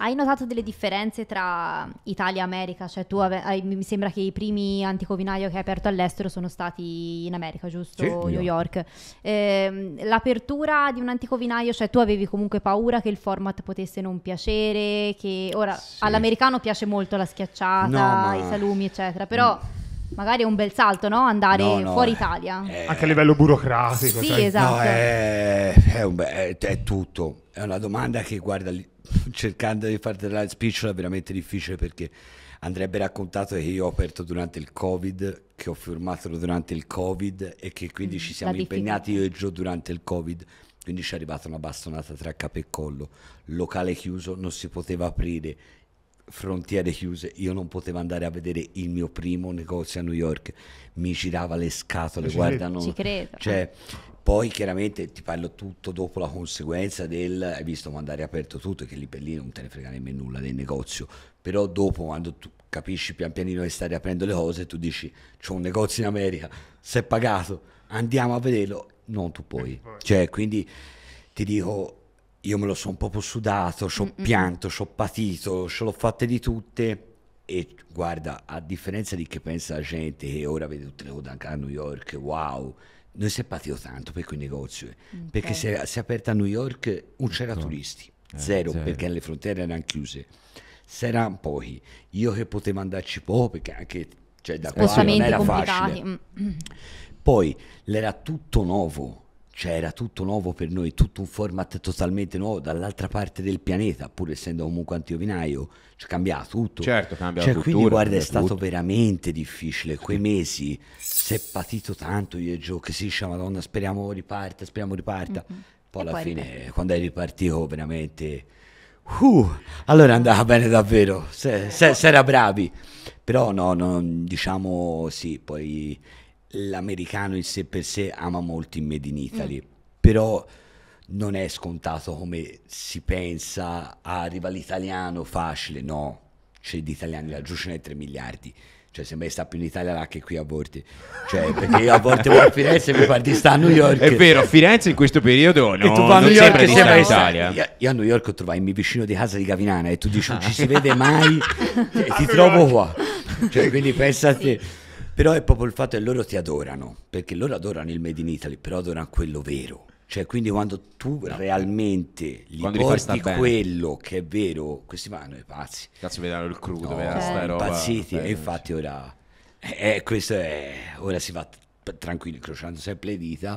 Hai notato delle differenze tra Italia e America? Cioè tu ave- hai, mi sembra che i primi anticovinaio che hai aperto all'estero sono stati in America, giusto? Sì, New York. Eh, l'apertura di un anticovinaio, cioè tu avevi comunque paura che il format potesse non piacere, che ora sì. all'americano piace molto la schiacciata, no, ma... i salumi, eccetera, però... Mm Magari è un bel salto, no? Andare no, no, fuori eh, Italia. Eh, Anche a livello burocratico. Sì, cioè. esatto. No, eh, è, è, be- è, è, tutto. È una domanda che, guarda, li, cercando di della spicciola è veramente difficile perché andrebbe raccontato che io ho aperto durante il Covid, che ho firmato durante il Covid e che quindi mm, ci siamo impegnati io e Gio durante il Covid. Quindi ci è arrivata una bastonata tra capo e collo, locale chiuso, non si poteva aprire, frontiere chiuse, io non potevo andare a vedere il mio primo negozio a New York, mi girava le scatole, ci guarda, non, ci credo. Cioè, poi chiaramente ti parlo tutto dopo la conseguenza del hai visto mandare aperto tutto, che lì per lì non te ne frega nemmeno nulla del negozio, però dopo quando tu capisci pian pianino che stai riaprendo le cose, tu dici c'è un negozio in America, si è pagato, andiamo a vederlo, non tu puoi. Eh, cioè, quindi ti dico io me lo sono proprio sudato, ci ho pianto, ci ho patito, ce l'ho fatta di tutte. E guarda, a differenza di che pensa la gente che ora vede tutte le cose anche a New York, wow, noi si è patito tanto per quei negozi, okay. Mm, perché certo. si è, si è, aperta a New York non c'era no. Certo. turisti, eh, zero, zero, perché le frontiere erano chiuse, c'erano pochi, io che potevo andarci poco perché anche cioè, da qua non era complicati. facile. Mm, mm. Poi l'era tutto nuovo, cioè era tutto nuovo per noi, tutto un format totalmente nuovo dall'altra parte del pianeta, pur essendo comunque antiovinaio, cioè cambia tutto. Certo, cambia cioè, cultura, Quindi guarda, è stato tutto. veramente difficile, quei mesi si è patito tanto io e Gio, che si dice ah, madonna speriamo riparta, speriamo riparta, mm-hmm. poi e alla poi fine riparti. quando è ripartito veramente... Uh, allora andava bene davvero, se, se, se era bravi, però no, no, diciamo sì, poi l'americano in sé per sé ama molto il Made in mm. Italy, mm. però non è scontato come si pensa, arriva l'italiano facile, no, c'è di italiani laggiù ce n'è 3 miliardi. Cioè, sembra che sta più in Italia là che qui a volte. Cioè, perché io a volte vado a Firenze e mi pare di sta a New York. È vero, Firenze in questo periodo no, e tu a New York sembra in Italia. Io, a New York ho trovato il mio vicino di casa di Gavinana e tu dici non ci si vede mai e cioè, ti trovo qua. Cioè, quindi pensa a te. Però è proprio il fatto che loro ti adorano, perché loro adorano il Made in Italy, però adorano quello vero. Cioè, quindi quando tu no. realmente gli quando porti quello bene. che è vero, questi vanno i pazzi. Cazzo, vedranno il crudo, no, vedranno eh. Impazziti, e eh, infatti ora, eh, questo è, ora si va tranquilli, incrociando sempre le dita,